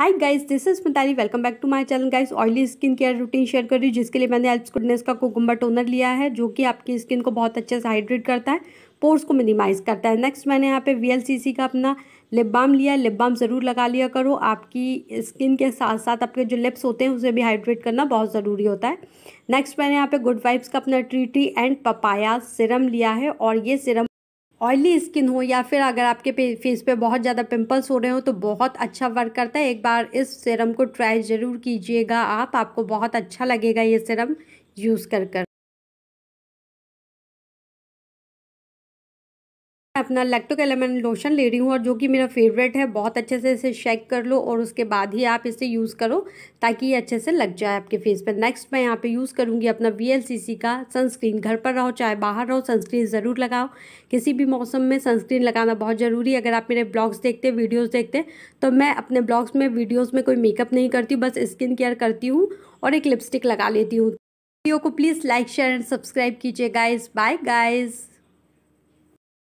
hi guys this is Mitali welcome back to my channel guys oily skin care routine share कर रही हूँ जिसके लिए मैंने एल्प्स गुडनेस का कोकुम्बर टोनर लिया है जो कि आपकी स्किन को बहुत अच्छे से हाइड्रेट करता है पोर्स को मिनिमाइज़ करता है नेक्स्ट मैंने यहाँ पे वी का अपना लिप बाम लिया लिप बाम ज़रूर लगा लिया करो आपकी स्किन के साथ साथ आपके जो लिप्स होते हैं उसे भी हाइड्रेट करना बहुत ज़रूरी होता है नेक्स्ट मैंने यहाँ पे गुड वाइब्स का अपना ट्रीटी एंड पपाया सिरम लिया है और ये सिरम ऑयली स्किन हो या फिर अगर आपके फेस पे बहुत ज़्यादा पिंपल्स हो रहे हो तो बहुत अच्छा वर्क करता है एक बार इस सिरम को ट्राई ज़रूर कीजिएगा आप आपको बहुत अच्छा लगेगा ये सिरम यूज़ कर कर अपना लैक्टोक एलिमेंट लोशन ले रही हूँ और जो कि मेरा फेवरेट है बहुत अच्छे से इसे शेक कर लो और उसके बाद ही आप इसे यूज़ करो ताकि ये अच्छे से लग जाए आपके फेस पर नेक्स्ट मैं यहाँ पे यूज़ करूँगी अपना वी का सनस्क्रीन घर पर रहो चाहे बाहर रहो सनस्क्रीन ज़रूर लगाओ किसी भी मौसम में सनस्क्रीन लगाना बहुत ज़रूरी है अगर आप मेरे ब्लॉग्स देखते वीडियोज़ देखते तो मैं अपने ब्लॉग्स में वीडियोज़ में कोई मेकअप नहीं करती बस स्किन केयर करती हूँ और एक लिपस्टिक लगा लेती हूँ वीडियो को please like share and subscribe कीजिए गाइज बाय गाइज़